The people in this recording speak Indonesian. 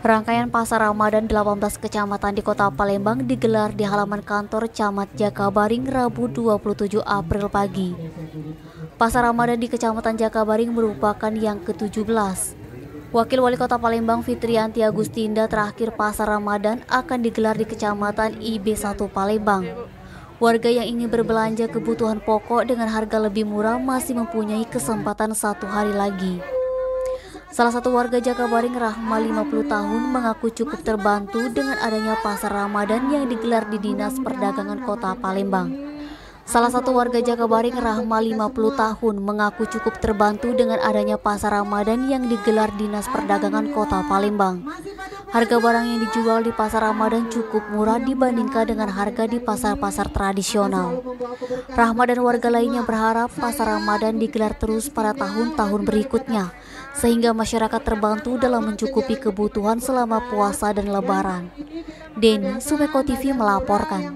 Rangkaian pasar Ramadan 18 kecamatan di Kota Palembang digelar di halaman kantor Camat Jakabaring Rabu 27 April pagi. Pasar Ramadan di Kecamatan Jakabaring merupakan yang ke-17. Wakil Wali Kota Palembang Fitrianti Agustinda terakhir pasar Ramadan akan digelar di Kecamatan IB1 Palembang. Warga yang ingin berbelanja kebutuhan pokok dengan harga lebih murah masih mempunyai kesempatan satu hari lagi. Salah satu warga Jakabaring Rahma 50 tahun mengaku cukup terbantu dengan adanya pasar Ramadan yang digelar di Dinas Perdagangan Kota Palembang. Salah satu warga Jakabaring Rahma 50 tahun mengaku cukup terbantu dengan adanya pasar Ramadan yang digelar Dinas Perdagangan Kota Palembang. Harga barang yang dijual di pasar Ramadan cukup murah dibandingkan dengan harga di pasar-pasar tradisional. Rahmat dan warga lainnya berharap pasar Ramadan digelar terus pada tahun-tahun berikutnya, sehingga masyarakat terbantu dalam mencukupi kebutuhan selama puasa dan lebaran. Denny Sumeko TV melaporkan.